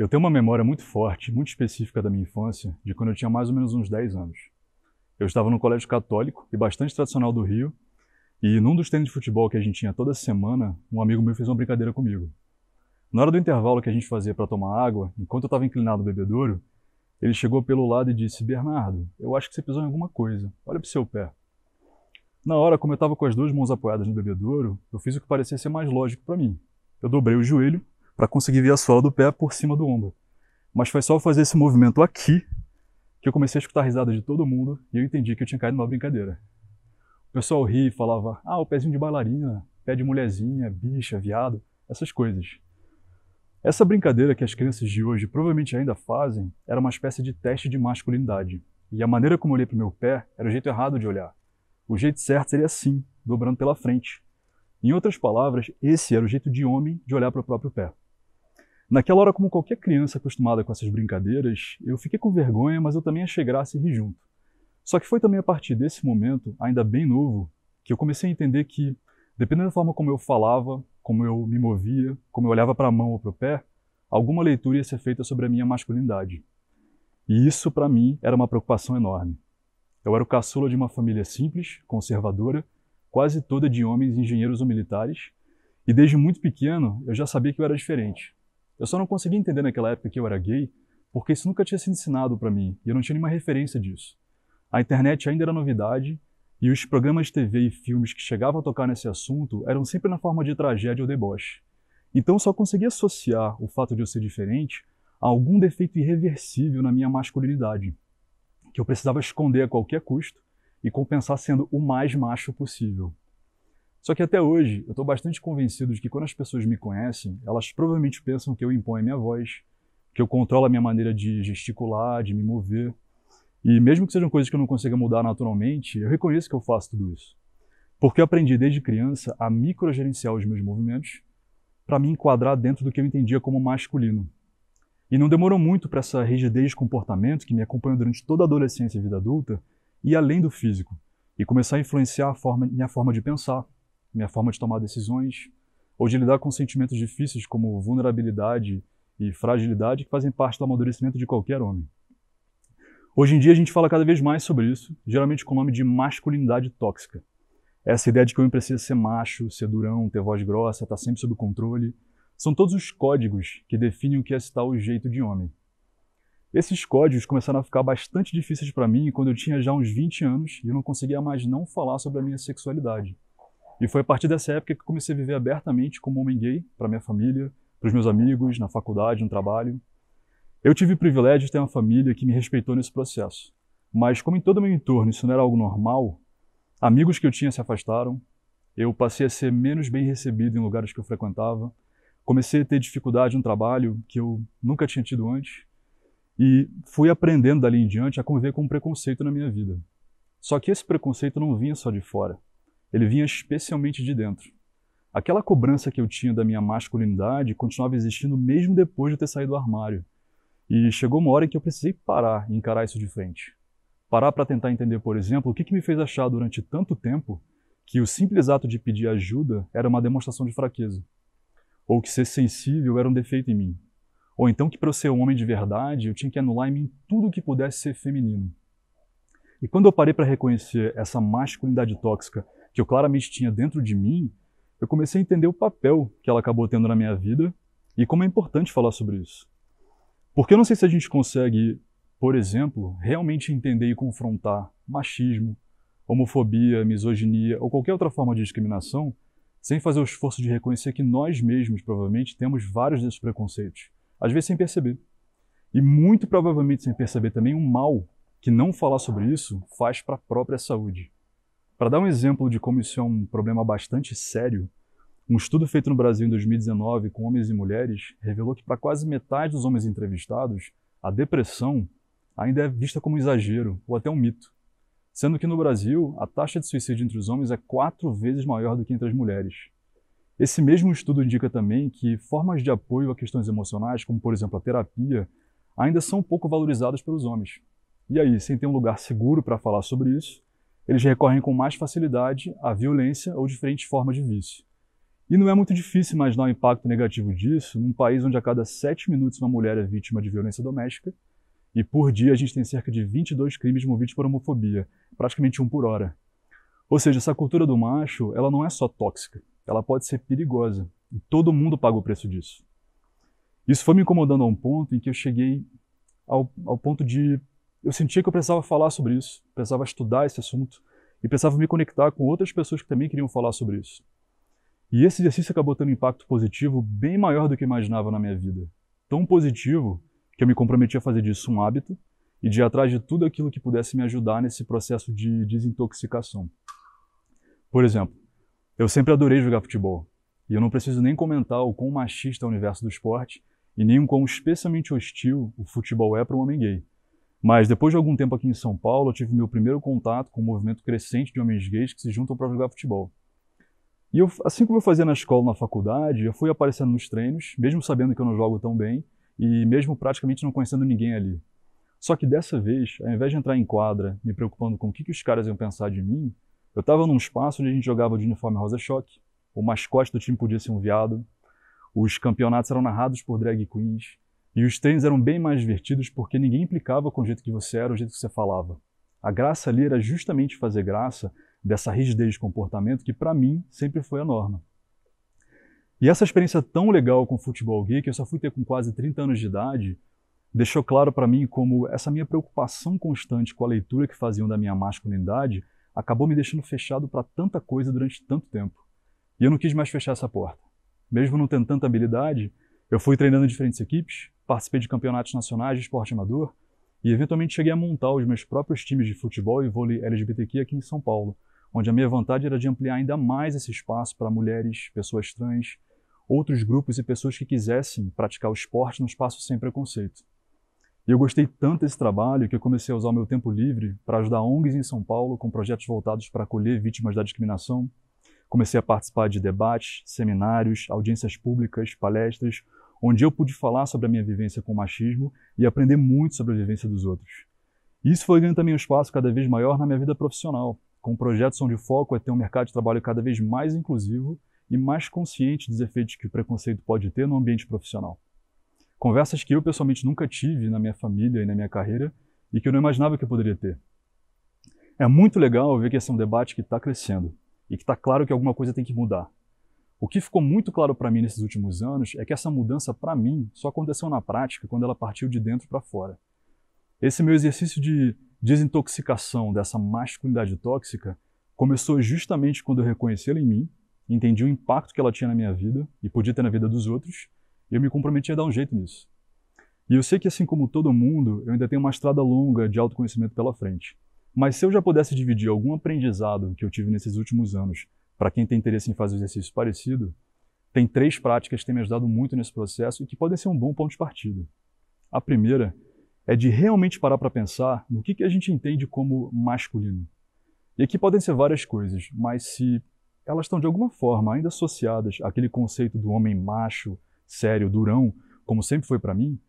Eu tenho uma memória muito forte, muito específica da minha infância, de quando eu tinha mais ou menos uns 10 anos. Eu estava no colégio católico e bastante tradicional do Rio, e num dos treinos de futebol que a gente tinha toda semana, um amigo meu fez uma brincadeira comigo. Na hora do intervalo que a gente fazia para tomar água, enquanto eu estava inclinado no bebedouro, ele chegou pelo lado e disse: Bernardo, eu acho que você pisou em alguma coisa, olha para o seu pé. Na hora, como eu estava com as duas mãos apoiadas no bebedouro, eu fiz o que parecia ser mais lógico para mim. Eu dobrei o joelho para conseguir ver a sola do pé por cima do ombro. Mas foi só fazer esse movimento aqui que eu comecei a escutar a risada de todo mundo e eu entendi que eu tinha caído numa brincadeira. O pessoal ria e falava: ah, o pezinho de bailarina, pé de mulherzinha, bicha, viado, essas coisas. Essa brincadeira que as crianças de hoje provavelmente ainda fazem era uma espécie de teste de masculinidade. E a maneira como eu olhei para o meu pé era o jeito errado de olhar. O jeito certo seria assim, dobrando pela frente. Em outras palavras, esse era o jeito de homem de olhar para o próprio pé. Naquela hora, como qualquer criança acostumada com essas brincadeiras, eu fiquei com vergonha, mas eu também achei graça e ri junto. Só que foi também a partir desse momento, ainda bem novo, que eu comecei a entender que, dependendo da forma como eu falava, como eu me movia, como eu olhava para a mão ou para o pé, alguma leitura ia ser feita sobre a minha masculinidade. E isso, para mim, era uma preocupação enorme. Eu era o caçula de uma família simples, conservadora, quase toda de homens engenheiros ou militares, e desde muito pequeno eu já sabia que eu era diferente, eu só não conseguia entender naquela época que eu era gay, porque isso nunca tinha sido ensinado para mim e eu não tinha nenhuma referência disso. A internet ainda era novidade e os programas de TV e filmes que chegavam a tocar nesse assunto eram sempre na forma de tragédia ou deboche. Então só conseguia associar o fato de eu ser diferente a algum defeito irreversível na minha masculinidade, que eu precisava esconder a qualquer custo e compensar sendo o mais macho possível. Só que até hoje, eu estou bastante convencido de que quando as pessoas me conhecem, elas provavelmente pensam que eu imponho a minha voz, que eu controlo a minha maneira de gesticular, de me mover. E mesmo que sejam coisas que eu não consiga mudar naturalmente, eu reconheço que eu faço tudo isso. Porque eu aprendi desde criança a microgerenciar os meus movimentos para me enquadrar dentro do que eu entendia como masculino. E não demorou muito para essa rigidez de comportamento que me acompanhou durante toda a adolescência e vida adulta ir além do físico e começar a influenciar a forma, minha forma de pensar, minha forma de tomar decisões, ou de lidar com sentimentos difíceis como vulnerabilidade e fragilidade que fazem parte do amadurecimento de qualquer homem. Hoje em dia a gente fala cada vez mais sobre isso, geralmente com o nome de masculinidade tóxica. Essa ideia de que o homem precisa ser macho, ser durão, ter voz grossa, estar tá sempre sob controle, são todos os códigos que definem o que é esse tal tá jeito de homem. Esses códigos começaram a ficar bastante difíceis para mim quando eu tinha já uns 20 anos e eu não conseguia mais não falar sobre a minha sexualidade. E foi a partir dessa época que comecei a viver abertamente como homem gay, para minha família, para os meus amigos, na faculdade, no trabalho. Eu tive o privilégio de ter uma família que me respeitou nesse processo. Mas como em todo o meu entorno isso não era algo normal, amigos que eu tinha se afastaram, eu passei a ser menos bem recebido em lugares que eu frequentava, comecei a ter dificuldade no trabalho que eu nunca tinha tido antes e fui aprendendo dali em diante a conviver com um preconceito na minha vida. Só que esse preconceito não vinha só de fora. Ele vinha especialmente de dentro. Aquela cobrança que eu tinha da minha masculinidade continuava existindo mesmo depois de ter saído do armário. E chegou uma hora em que eu precisei parar e encarar isso de frente. Parar para tentar entender, por exemplo, o que, que me fez achar durante tanto tempo que o simples ato de pedir ajuda era uma demonstração de fraqueza. Ou que ser sensível era um defeito em mim. Ou então que para eu ser um homem de verdade eu tinha que anular em mim tudo o que pudesse ser feminino. E quando eu parei para reconhecer essa masculinidade tóxica que eu claramente tinha dentro de mim, eu comecei a entender o papel que ela acabou tendo na minha vida e como é importante falar sobre isso. Porque eu não sei se a gente consegue, por exemplo, realmente entender e confrontar machismo, homofobia, misoginia ou qualquer outra forma de discriminação sem fazer o esforço de reconhecer que nós mesmos, provavelmente, temos vários desses preconceitos, às vezes sem perceber. E muito provavelmente sem perceber também o um mal que não falar sobre isso faz para a própria saúde. Para dar um exemplo de como isso é um problema bastante sério, um estudo feito no Brasil em 2019 com homens e mulheres revelou que para quase metade dos homens entrevistados, a depressão ainda é vista como um exagero ou até um mito, sendo que no Brasil a taxa de suicídio entre os homens é quatro vezes maior do que entre as mulheres. Esse mesmo estudo indica também que formas de apoio a questões emocionais, como por exemplo a terapia, ainda são pouco valorizadas pelos homens. E aí, sem ter um lugar seguro para falar sobre isso, eles recorrem com mais facilidade à violência ou diferentes formas de vício. E não é muito difícil imaginar o impacto negativo disso num país onde a cada sete minutos uma mulher é vítima de violência doméstica e por dia a gente tem cerca de 22 crimes movidos por homofobia, praticamente um por hora. Ou seja, essa cultura do macho, ela não é só tóxica, ela pode ser perigosa e todo mundo paga o preço disso. Isso foi me incomodando a um ponto em que eu cheguei ao, ao ponto de eu sentia que eu precisava falar sobre isso, precisava estudar esse assunto e precisava me conectar com outras pessoas que também queriam falar sobre isso. E esse exercício acabou tendo um impacto positivo bem maior do que eu imaginava na minha vida. Tão positivo que eu me comprometi a fazer disso um hábito e de ir atrás de tudo aquilo que pudesse me ajudar nesse processo de desintoxicação. Por exemplo, eu sempre adorei jogar futebol, e eu não preciso nem comentar o quão machista é o universo do esporte e nem o quão especialmente hostil o futebol é para um homem gay. Mas depois de algum tempo aqui em São Paulo, eu tive meu primeiro contato com o um movimento crescente de homens gays que se juntam para jogar futebol. E eu, assim como eu fazia na escola, na faculdade, eu fui aparecendo nos treinos, mesmo sabendo que eu não jogo tão bem e mesmo praticamente não conhecendo ninguém ali. Só que dessa vez, ao invés de entrar em quadra me preocupando com o que, que os caras iam pensar de mim, eu estava num espaço onde a gente jogava de uniforme rosa-choque, o mascote do time podia ser um viado, os campeonatos eram narrados por drag queens, e os treinos eram bem mais divertidos porque ninguém implicava com o jeito que você era, o jeito que você falava. A graça ali era justamente fazer graça dessa rigidez de comportamento que, para mim, sempre foi a norma. E essa experiência tão legal com o futebol gay, que eu só fui ter com quase 30 anos de idade, deixou claro para mim como essa minha preocupação constante com a leitura que faziam da minha masculinidade acabou me deixando fechado para tanta coisa durante tanto tempo. E eu não quis mais fechar essa porta. Mesmo não tendo tanta habilidade, eu fui treinando diferentes equipes, participei de campeonatos nacionais de esporte amador e eventualmente cheguei a montar os meus próprios times de futebol e vôlei LGBTQ aqui em São Paulo, onde a minha vontade era de ampliar ainda mais esse espaço para mulheres, pessoas trans, outros grupos e pessoas que quisessem praticar o esporte num espaço sem preconceito. E eu gostei tanto desse trabalho que eu comecei a usar o meu tempo livre para ajudar ONGs em São Paulo com projetos voltados para acolher vítimas da discriminação. Comecei a participar de debates, seminários, audiências públicas, palestras, onde eu pude falar sobre a minha vivência com o machismo e aprender muito sobre a vivência dos outros. Isso foi ganhando também um espaço cada vez maior na minha vida profissional, com projetos onde o foco é ter um mercado de trabalho cada vez mais inclusivo e mais consciente dos efeitos que o preconceito pode ter no ambiente profissional. Conversas que eu pessoalmente nunca tive na minha família e na minha carreira e que eu não imaginava que eu poderia ter. É muito legal ver que esse é um debate que está crescendo e que está claro que alguma coisa tem que mudar. O que ficou muito claro para mim nesses últimos anos é que essa mudança, para mim, só aconteceu na prática quando ela partiu de dentro para fora. Esse meu exercício de desintoxicação dessa masculinidade tóxica começou justamente quando eu reconheci ela em mim, entendi o impacto que ela tinha na minha vida e podia ter na vida dos outros, e eu me comprometi a dar um jeito nisso. E eu sei que, assim como todo mundo, eu ainda tenho uma estrada longa de autoconhecimento pela frente. Mas se eu já pudesse dividir algum aprendizado que eu tive nesses últimos anos para quem tem interesse em fazer um exercício parecido, tem três práticas que têm me ajudado muito nesse processo e que podem ser um bom ponto de partida. A primeira é de realmente parar para pensar no que, que a gente entende como masculino. E aqui podem ser várias coisas, mas se elas estão de alguma forma ainda associadas àquele conceito do homem macho, sério, durão, como sempre foi para mim,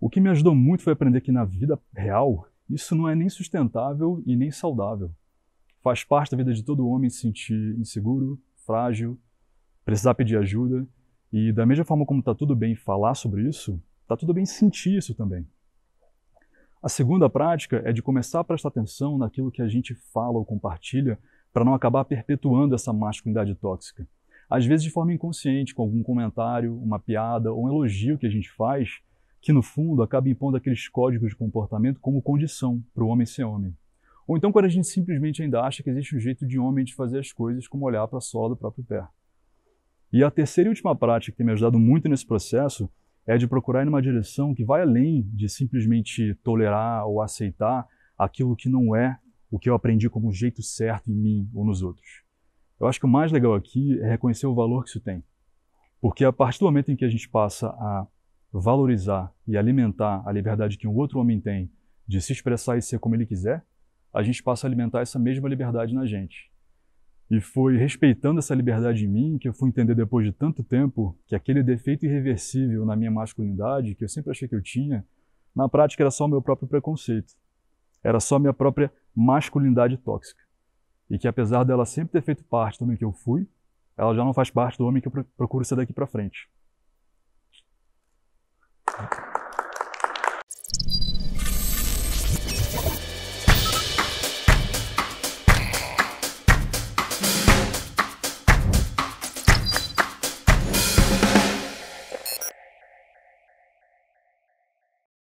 o que me ajudou muito foi aprender que na vida real isso não é nem sustentável e nem saudável. Faz parte da vida de todo homem se sentir inseguro, frágil, precisar pedir ajuda. E da mesma forma como está tudo bem falar sobre isso, está tudo bem sentir isso também. A segunda prática é de começar a prestar atenção naquilo que a gente fala ou compartilha para não acabar perpetuando essa masculinidade tóxica. Às vezes de forma inconsciente, com algum comentário, uma piada ou um elogio que a gente faz, que no fundo acaba impondo aqueles códigos de comportamento como condição para o homem ser homem. Ou então quando a gente simplesmente ainda acha que existe um jeito de homem de fazer as coisas, como olhar para a sola do próprio pé. E a terceira e última prática que tem me ajudado muito nesse processo é de procurar ir numa direção que vai além de simplesmente tolerar ou aceitar aquilo que não é o que eu aprendi como o jeito certo em mim ou nos outros. Eu acho que o mais legal aqui é reconhecer o valor que isso tem. Porque a partir do momento em que a gente passa a valorizar e alimentar a liberdade que um outro homem tem de se expressar e ser como ele quiser, a gente passa a alimentar essa mesma liberdade na gente. E foi respeitando essa liberdade em mim que eu fui entender depois de tanto tempo que aquele defeito irreversível na minha masculinidade, que eu sempre achei que eu tinha, na prática era só o meu próprio preconceito. Era só a minha própria masculinidade tóxica. E que apesar dela sempre ter feito parte do homem que eu fui, ela já não faz parte do homem que eu procuro ser daqui para frente.